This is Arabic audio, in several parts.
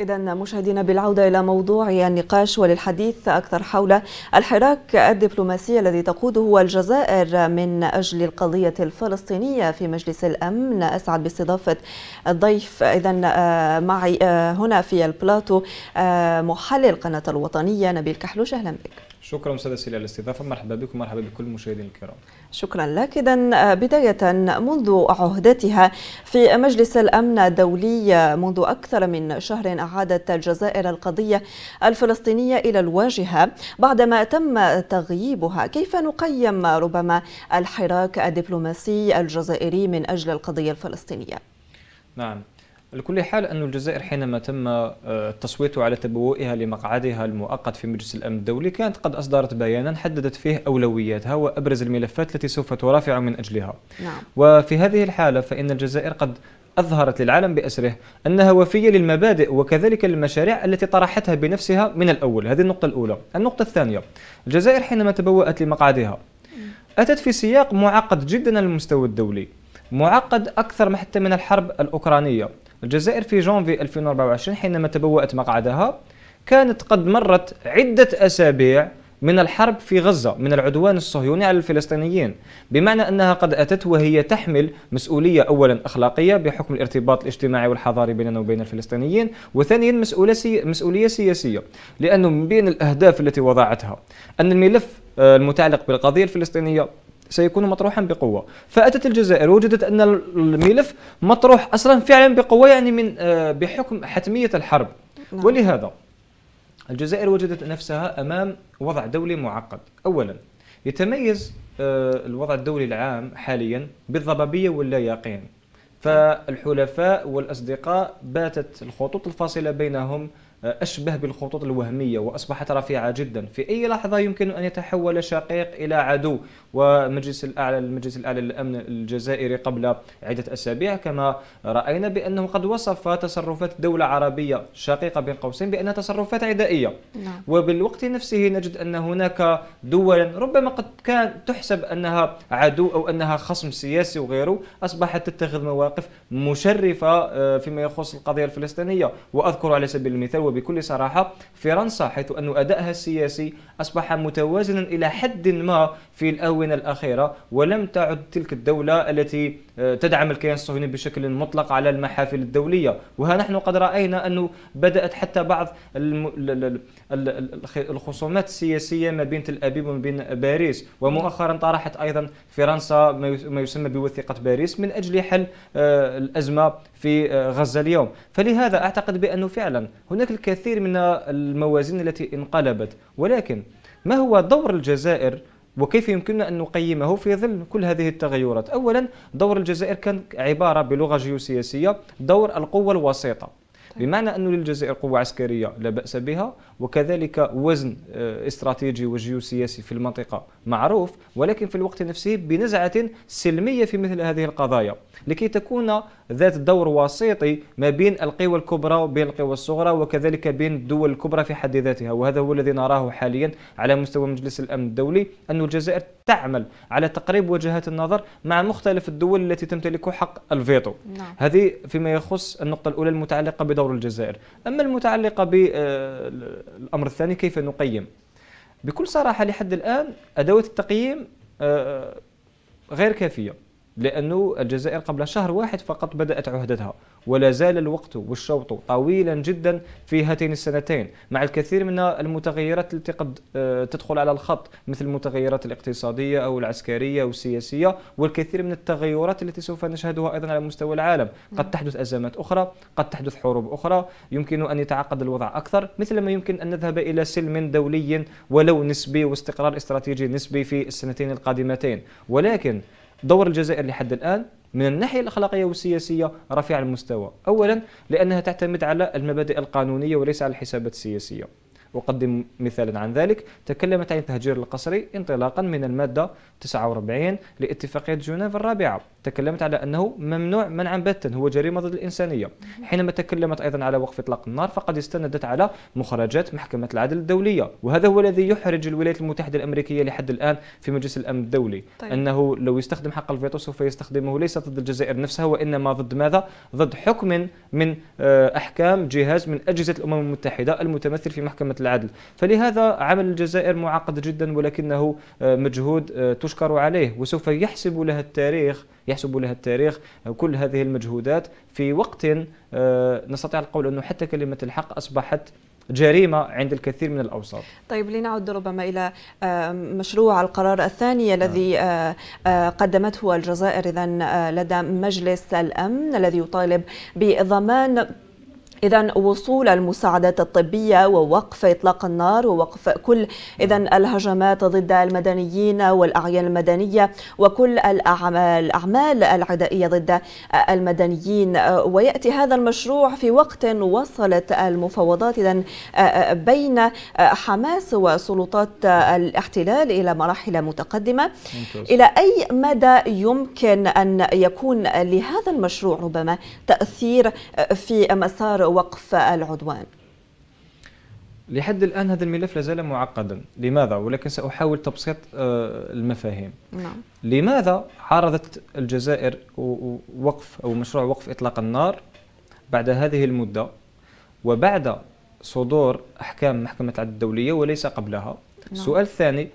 إذا مشاهدينا بالعودة إلى موضوع النقاش وللحديث أكثر حول الحراك الدبلوماسي الذي تقوده الجزائر من أجل القضية الفلسطينية في مجلس الأمن أسعد باستضافة الضيف إذا آه، معي آه، هنا في البلاتو آه، محلل قناة الوطنية نبيل كحلوش أهلا بك شكرا استاذه سيليا للاستضافه مرحبا بكم مرحبا بكل المشاهدين الكرام شكرا لك اذا آه، بدايه منذ عهدتها في مجلس الامن الدولي آه، منذ اكثر من شهر اعادت الجزائر القضيه الفلسطينيه الى الواجهه بعدما تم تغييبها كيف نقيم ربما الحراك الدبلوماسي الجزائري من اجل القضيه الفلسطينيه نعم على كل حال أن الجزائر حينما تم التصويت آه، على تبوئها لمقعدها المؤقت في مجلس الأمن الدولي كانت قد أصدرت بيانا حددت فيه أولوياتها وأبرز الملفات التي سوف ترافع من أجلها نعم. وفي هذه الحالة فإن الجزائر قد أظهرت للعالم بأسره أنها وفية للمبادئ وكذلك للمشاريع التي طرحتها بنفسها من الأول هذه النقطة الأولى النقطة الثانية الجزائر حينما تبوأت لمقعدها أتت في سياق معقد جدا على المستوى الدولي معقد أكثر حتى من الحرب الأوكرانية الجزائر في جونفي 2024 حينما تبوأت مقعدها كانت قد مرت عدة أسابيع من الحرب في غزة من العدوان الصهيوني على الفلسطينيين بمعنى أنها قد أتت وهي تحمل مسؤولية أولا أخلاقية بحكم الارتباط الاجتماعي والحضاري بيننا وبين الفلسطينيين وثانيا مسؤولية سياسية لأنه من بين الأهداف التي وضعتها أن الملف آه، المتعلق بالقضية الفلسطينية سيكون مطروحا بقوة فأتت الجزائر وجدت أن الملف مطروح أصلا فعلا بقوة يعني من آه، بحكم حتمية الحرب نعم. ولهذا الجزائر وجدت نفسها أمام وضع دولي معقد أولا يتميز آه، الوضع الدولي العام حاليا بالضبابية يقين فالحلفاء والأصدقاء باتت الخطوط الفاصلة بينهم آه، أشبه بالخطوط الوهمية وأصبحت رفيعة جدا في أي لحظة يمكن أن يتحول شقيق إلى عدو ومجلس الأعلى المجلس الأعلى للأمن الجزائري قبل عدة أسابيع كما رأينا بأنه قد وصف تصرفات دولة عربية شقيقة بين قوسين بأنها تصرفات عدائية نعم. وبالوقت نفسه نجد أن هناك دولا ربما قد كان تحسب أنها عدو أو أنها خصم سياسي وغيره أصبحت تتخذ مواقف مشرفة آه، فيما يخص القضية الفلسطينية وأذكر على سبيل المثال بكل صراحة فرنسا حيث أن أدائها السياسي أصبح متوازنا إلى حد ما في الآونة الأخيرة ولم تعد تلك الدولة التي آه، تدعم الكيان الصهيوني بشكل مطلق على المحافل الدولية وها نحن قد رأينا أنه بدأت حتى بعض الخصومات السياسية ما بين تل أبيب وما بين باريس ومؤخرا طرحت أيضا فرنسا ما يسمى بوثيقة باريس من أجل حل آه، الأزمة في آه، غزة اليوم فلهذا أعتقد بأنه فعلا هناك الكثير من الموازين التي انقلبت ولكن ما هو دور الجزائر وكيف يمكننا أن نقيمه في ظل كل هذه التغيرات أولا دور الجزائر كان عبارة بلغة جيوسياسية دور القوة الوسيطة بمعنى أن للجزائر قوة عسكرية لا بأس بها وكذلك وزن آه، استراتيجي وجيوسياسي في المنطقة معروف ولكن في الوقت نفسه بنزعة سلمية في مثل هذه القضايا لكي تكون ذات دور وسيطي ما بين القوى الكبرى وبين القوى الصغرى وكذلك بين الدول الكبرى في حد ذاتها وهذا هو الذي نراه حاليا على مستوى مجلس الأمن الدولي أن الجزائر تعمل على تقريب وجهات النظر مع مختلف الدول التي تمتلك حق الفيتو نعم. هذه فيما يخص النقطة الأولى المتعلقة بدور الجزائر أما المتعلقة بالأمر آه، الثاني كيف نقيم بكل صراحة لحد الآن أدوات التقييم آه، غير كافية لأن الجزائر قبل شهر واحد فقط بدأت عهدتها ولا زال الوقت والشوط طويلا جدا في هاتين السنتين مع الكثير من المتغيرات التي قد آه، تدخل على الخط مثل المتغيرات الاقتصادية أو العسكرية أو السياسية والكثير من التغيرات التي سوف نشهدها أيضا على مستوى العالم قد تحدث أزمات أخرى قد تحدث حروب أخرى يمكن أن يتعقد الوضع أكثر مثل ما يمكن أن نذهب إلى سلم دولي ولو نسبي واستقرار استراتيجي نسبي في السنتين القادمتين ولكن دور الجزائر لحد الآن من الناحية الأخلاقية والسياسية رفيع المستوى أولا لأنها تعتمد على المبادئ القانونية وليس على الحسابات السياسية أقدم مثالا عن ذلك تكلمت عن التهجير القسري انطلاقا من المادة 49 لاتفاقية جنيف الرابعة تكلمت على أنه ممنوع منعا باتا هو جريمة ضد الإنسانية حينما تكلمت أيضا على وقف إطلاق النار فقد استندت على مخرجات محكمة العدل الدولية وهذا هو الذي يحرج الولايات المتحدة الأمريكية لحد الآن في مجلس الأمن الدولي طيب. أنه لو يستخدم حق الفيتو سوف يستخدمه ليس ضد الجزائر نفسها وإنما ضد ماذا؟ ضد حكم من آه، أحكام جهاز من أجهزة الأمم المتحدة المتمثل في محكمة العدل فلهذا عمل الجزائر معقد جدا ولكنه آه، مجهود آه، تشكر عليه وسوف يحسب لها التاريخ يحسب لها التاريخ كل هذه المجهودات في وقت آه، نستطيع القول أنه حتى كلمة الحق أصبحت جريمة عند الكثير من الأوساط طيب لنعود ربما إلى آه، مشروع القرار الثاني الذي نعم. آه، قدمته الجزائر إذن لدى مجلس الأمن الذي يطالب بضمان إذا وصول المساعدات الطبية ووقف إطلاق النار ووقف كل إذا الهجمات ضد المدنيين والأعيان المدنية وكل الأعمال العدائية ضد المدنيين ويأتي هذا المشروع في وقت وصلت المفاوضات إذا بين حماس وسلطات الاحتلال إلى مراحل متقدمة ممتاز. إلى أي مدى يمكن أن يكون لهذا المشروع ربما تأثير في مسار وقف العدوان لحد الآن هذا الملف لازال معقدا لماذا؟ ولكن سأحاول تبسيط آه، المفاهيم نعم. لماذا عارضت الجزائر وقف أو مشروع وقف إطلاق النار بعد هذه المدة وبعد صدور أحكام محكمة العدل الدولية وليس قبلها نعم. السؤال الثاني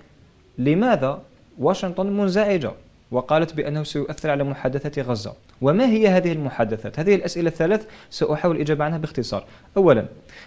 لماذا واشنطن منزعجة وقالت بأنه سيؤثر على محادثة غزة وما هي هذه المحادثات؟ هذه الأسئلة الثلاث سأحاول الإجابة عنها باختصار أولا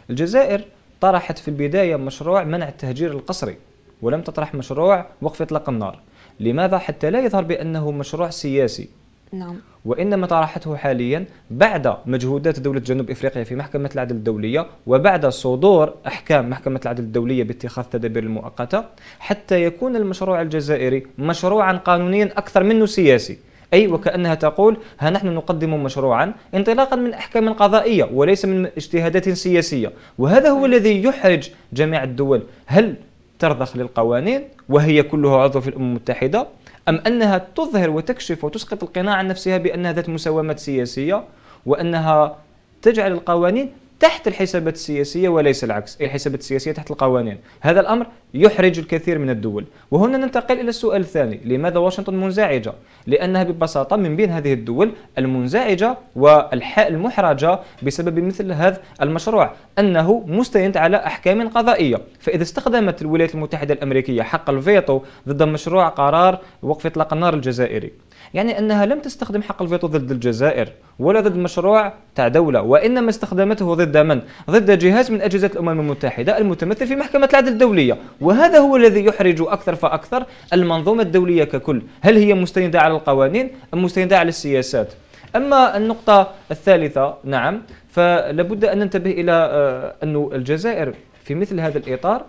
الجزائر طرحت في البداية مشروع منع التهجير القسري ولم تطرح مشروع وقف إطلاق النار لماذا حتى لا يظهر بأنه مشروع سياسي نعم وإنما طرحته حاليا بعد مجهودات دولة جنوب إفريقيا في محكمة العدل الدولية وبعد صدور أحكام محكمة العدل الدولية باتخاذ التدابير المؤقتة حتى يكون المشروع الجزائري مشروعا قانونيا أكثر منه سياسي أي وكأنها تقول ها نحن نقدم مشروعا انطلاقا من أحكام قضائية وليس من اجتهادات سياسية وهذا هو الذي يحرج جميع الدول هل ترضخ للقوانين وهي كلها عضو في الأمم المتحدة أم أنها تظهر وتكشف وتسقط القناع عن نفسها بأنها ذات مساومات سياسية وأنها تجعل القوانين تحت الحسابات السياسية وليس العكس إيه الحسابات السياسية تحت القوانين هذا الأمر يحرج الكثير من الدول وهنا ننتقل إلى السؤال الثاني لماذا واشنطن منزعجة؟ لأنها ببساطة من بين هذه الدول المنزعجة والمحرجة بسبب مثل هذا المشروع أنه مستند على أحكام قضائية فإذا استخدمت الولايات المتحدة الأمريكية حق الفيتو ضد مشروع قرار وقف إطلاق النار الجزائري يعني أنها لم تستخدم حق الفيتو ضد الجزائر ولا ضد مشروع تاع دولة وإنما استخدمته ضد من؟ ضد جهاز من أجهزة الأمم المتحدة المتمثل في محكمة العدل الدولية وهذا هو الذي يحرج أكثر فأكثر المنظومة الدولية ككل هل هي مستندة على القوانين أم مستندة على السياسات؟ أما النقطة الثالثة نعم فلابد أن ننتبه إلى آه، أن الجزائر في مثل هذا الإطار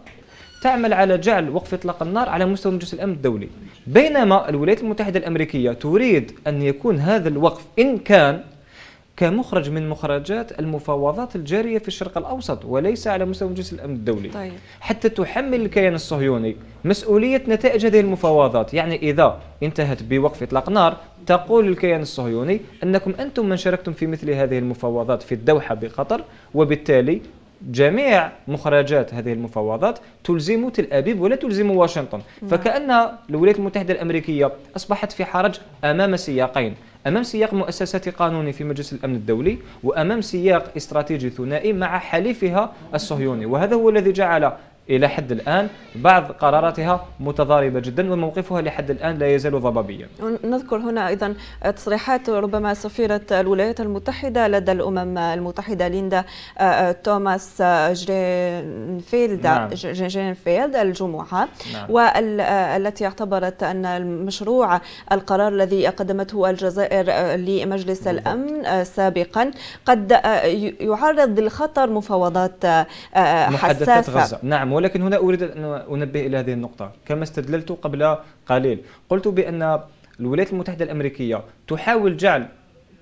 تعمل على جعل وقف اطلاق النار على مستوى مجلس الامن الدولي بينما الولايات المتحده الامريكيه تريد ان يكون هذا الوقف ان كان كمخرج من مخرجات المفاوضات الجارية في الشرق الأوسط وليس على مستوى مجلس الأمن الدولي طيب. حتى تحمل الكيان الصهيوني مسؤولية نتائج هذه المفاوضات يعني إذا انتهت بوقف إطلاق نار تقول الكيان الصهيوني أنكم أنتم من شاركتم في مثل هذه المفاوضات في الدوحة بقطر وبالتالي جميع مخرجات هذه المفاوضات تلزم تل أبيب ولا تلزم واشنطن نعم. فكأن الولايات المتحدة الأمريكية أصبحت في حرج أمام سياقين أمام سياق مؤسسات قانوني في مجلس الأمن الدولي وأمام سياق استراتيجي ثنائي مع حليفها الصهيوني وهذا هو الذي جعل إلى حد الآن بعض قراراتها متضاربة جدا وموقفها لحد الآن لا يزال ضبابيا نذكر هنا أيضا تصريحات ربما سفيرة الولايات المتحدة لدى الأمم المتحدة ليندا آه، توماس جرينفيلد نعم. جرينفيلد الجمعة نعم. والتي آه، اعتبرت أن المشروع القرار الذي قدمته الجزائر لمجلس الأمن آه، سابقا قد يعرض للخطر مفاوضات حساسة غزة. نعم ولكن هنا أريد أن أنبه إلى هذه النقطة كما استدللت قبل قليل قلت بأن الولايات المتحدة الأمريكية تحاول جعل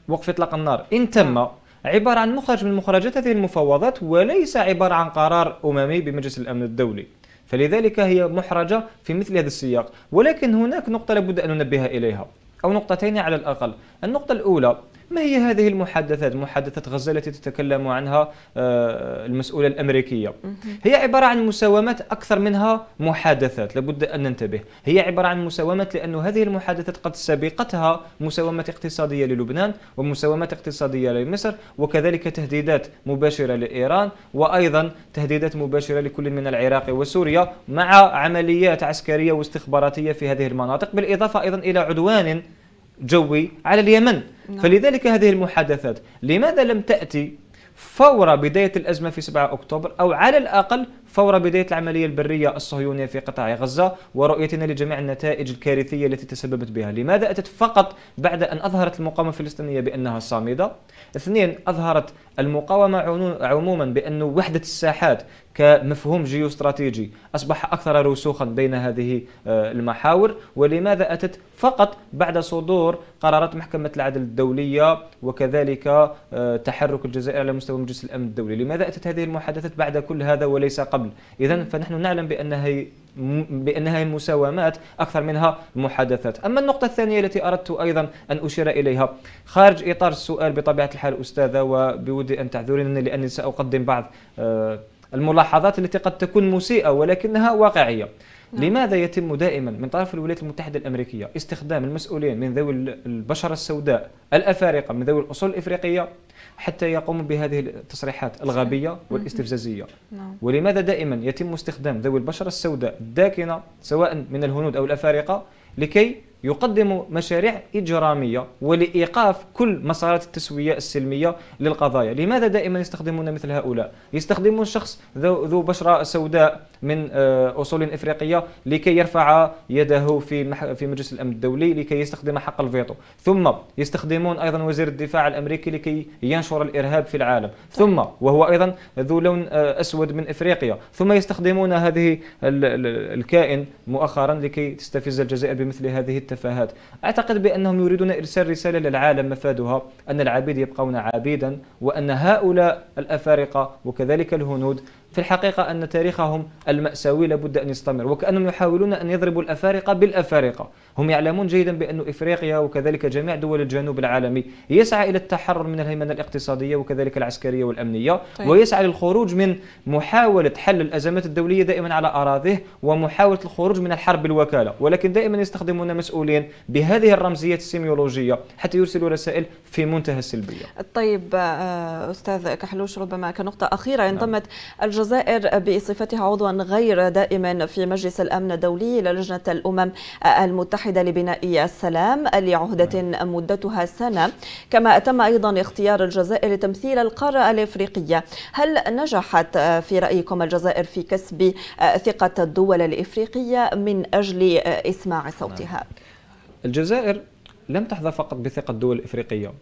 وقف إطلاق النار إن تم نعم. عبارة عن مخرج من مخرجات هذه المفاوضات وليس عبارة عن قرار أممي بمجلس الأمن الدولي فلذلك هي محرجة في مثل هذا السياق ولكن هناك نقطة لابد أن ننبه إليها أو نقطتين على الأقل النقطة الأولى ما هي هذه المحادثات محادثة غزة التي تتكلم عنها آه، المسؤولة الأمريكية هي عبارة عن مساومات أكثر منها محادثات لابد أن ننتبه هي عبارة عن مساومات لأن هذه المحادثات قد سبقتها مساومات اقتصادية للبنان ومساومات اقتصادية لمصر وكذلك تهديدات مباشرة لإيران وأيضا تهديدات مباشرة لكل من العراق وسوريا مع عمليات عسكرية واستخباراتية في هذه المناطق بالإضافة أيضا إلى عدوان جوي على اليمن نعم. فلذلك هذه المحادثات لماذا لم تأتي فور بداية الأزمة في 7 أكتوبر أو على الأقل فور بداية العملية البرية الصهيونية في قطاع غزة ورؤيتنا لجميع النتائج الكارثية التي تسببت بها لماذا أتت فقط بعد أن أظهرت المقاومة الفلسطينية بأنها صامدة اثنين أظهرت المقاومة عموما بأن وحدة الساحات كمفهوم جيوستراتيجي أصبح أكثر رسوخا بين هذه آه، المحاور ولماذا أتت فقط بعد صدور قرارات محكمة العدل الدولية وكذلك آه، تحرك الجزائر على مستوى مجلس الأمن الدولي لماذا أتت هذه المحادثات بعد كل هذا وليس قبل قبل إذا فنحن نعلم بانها بأنها مساومات أكثر منها محادثات أما النقطة الثانية التي أردت أيضا أن أشير إليها خارج إطار السؤال بطبيعة الحال أستاذة وبودي أن تعذرينني لأني سأقدم بعض آه، الملاحظات التي قد تكون مسيئة ولكنها واقعية نعم. لماذا يتم دائما من طرف الولايات المتحدة الأمريكية استخدام المسؤولين من ذوي البشرة السوداء الأفارقة من ذوي الأصول الإفريقية حتى يقوموا بهذه التصريحات الغبية نعم. والاستفزازية نعم. ولماذا دائما يتم استخدام ذوي البشرة السوداء الداكنة سواء من الهنود أو الأفارقة لكي يقدم مشاريع إجرامية ولإيقاف كل مسارات التسوية السلمية للقضايا لماذا دائما يستخدمون مثل هؤلاء؟ يستخدمون شخص ذو, بشرة سوداء من آه، اصول افريقيه لكي يرفع يده في في مجلس الامن الدولي لكي يستخدم حق الفيتو ثم يستخدمون ايضا وزير الدفاع الامريكي لكي ينشر الارهاب في العالم ثم وهو ايضا ذو لون آه، اسود من افريقيا ثم يستخدمون هذه الكائن مؤخرا لكي تستفز الجزائر بمثل هذه التفاهات اعتقد بانهم يريدون ارسال رساله للعالم مفادها ان العبيد يبقون عبيدا وان هؤلاء الافارقه وكذلك الهنود في الحقيقة أن تاريخهم المأساوي لابد أن يستمر وكأنهم يحاولون أن يضربوا الأفارقة بالأفارقة هم يعلمون جيدا بأن إفريقيا وكذلك جميع دول الجنوب العالمي يسعى إلى التحرر من الهيمنة الاقتصادية وكذلك العسكرية والأمنية طيب. ويسعى للخروج من محاولة حل الأزمات الدولية دائما على أراضيه ومحاولة الخروج من الحرب بالوكالة ولكن دائما يستخدمون مسؤولين بهذه الرمزية السيميولوجية حتى يرسلوا رسائل في منتهى السلبية طيب آه، أستاذ كحلوش ربما كنقطة أخيرة انضمت نعم. الجزائر بصفتها عضوا غير دائما في مجلس الأمن الدولي للجنة الأمم المتحدة المتحدة لبناء السلام لعهدة مدتها سنة كما تم أيضا اختيار الجزائر لتمثيل القارة الإفريقية هل نجحت في رأيكم الجزائر في كسب ثقة الدول الإفريقية من أجل إسماع صوتها؟ نعم. الجزائر لم تحظى فقط بثقة الدول الإفريقية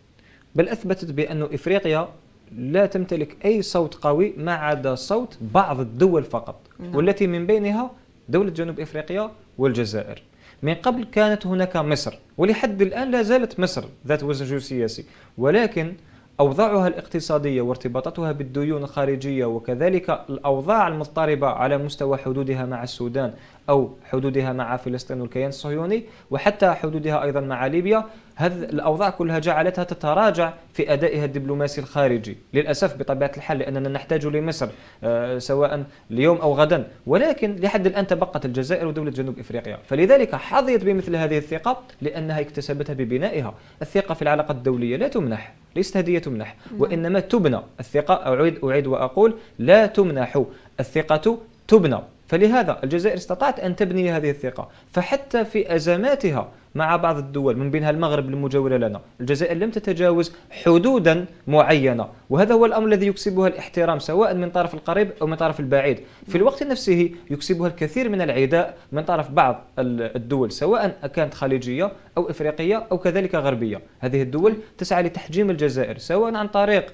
بل أثبتت بأن إفريقيا لا تمتلك أي صوت قوي ما عدا صوت بعض الدول فقط نعم. والتي من بينها دولة جنوب إفريقيا والجزائر من قبل كانت هناك مصر ولحد الآن لا زالت مصر ذات وزن جيوسياسي ولكن أوضاعها الاقتصادية وارتباطاتها بالديون الخارجية وكذلك الأوضاع المضطربة على مستوى حدودها مع السودان أو حدودها مع فلسطين والكيان الصهيوني وحتى حدودها أيضا مع ليبيا هذه الأوضاع كلها جعلتها تتراجع في أدائها الدبلوماسي الخارجي للأسف بطبيعة الحال لأننا نحتاج لمصر آه، سواء اليوم أو غدا ولكن لحد الآن تبقت الجزائر ودولة جنوب إفريقيا فلذلك حظيت بمثل هذه الثقة لأنها اكتسبتها ببنائها الثقة في العلاقة الدولية لا تمنح ليست هدية تمنح نعم. وإنما تبنى الثقة أعيد, أعيد وأقول لا تمنح الثقة تبنى فلهذا الجزائر استطاعت أن تبني هذه الثقة فحتى في أزماتها مع بعض الدول من بينها المغرب المجاورة لنا الجزائر لم تتجاوز حدودا معينة وهذا هو الأمر الذي يكسبها الاحترام سواء من طرف القريب أو من طرف البعيد في الوقت نفسه يكسبها الكثير من العداء من طرف بعض الدول سواء كانت خليجية أو إفريقية أو كذلك غربية هذه الدول تسعى لتحجيم الجزائر سواء عن طريق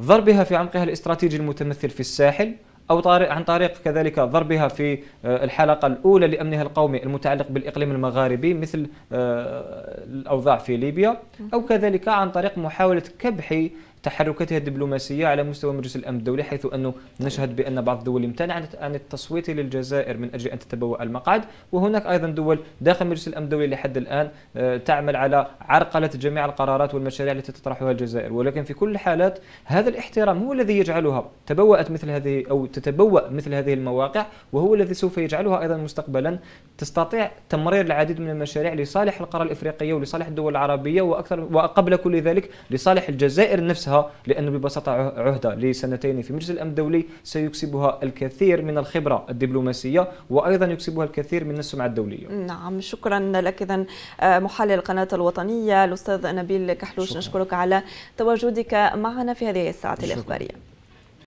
ضربها في عمقها الاستراتيجي المتمثل في الساحل أو عن طريق كذلك ضربها في آه، الحلقة الأولى لأمنها القومي المتعلق بالإقليم المغاربي مثل آه، الأوضاع في ليبيا أو كذلك عن طريق محاولة كبح تحركاتها الدبلوماسية على مستوى مجلس الأمن الدولي حيث أنه نشهد بأن بعض الدول امتنعت عن التصويت للجزائر من أجل أن تتبوأ المقعد وهناك أيضا دول داخل مجلس الأمن الدولي لحد الآن آه، تعمل على عرقلة جميع القرارات والمشاريع التي تطرحها الجزائر ولكن في كل الحالات هذا الاحترام هو الذي يجعلها تبوأت مثل هذه أو تتبوأ مثل هذه المواقع وهو الذي سوف يجعلها أيضا مستقبلا تستطيع تمرير العديد من المشاريع لصالح القارة الإفريقية ولصالح الدول العربية وأكثر وقبل كل ذلك لصالح الجزائر نفسها نفسها لأنه ببساطة عهدة لسنتين في مجلس الأمن الدولي سيكسبها الكثير من الخبرة الدبلوماسية وأيضا يكسبها الكثير من السمعة الدولية نعم شكرا لك إذا آه، محلل القناة الوطنية الأستاذ نبيل كحلوش شكرا. نشكرك على تواجدك معنا في هذه الساعة الإخبارية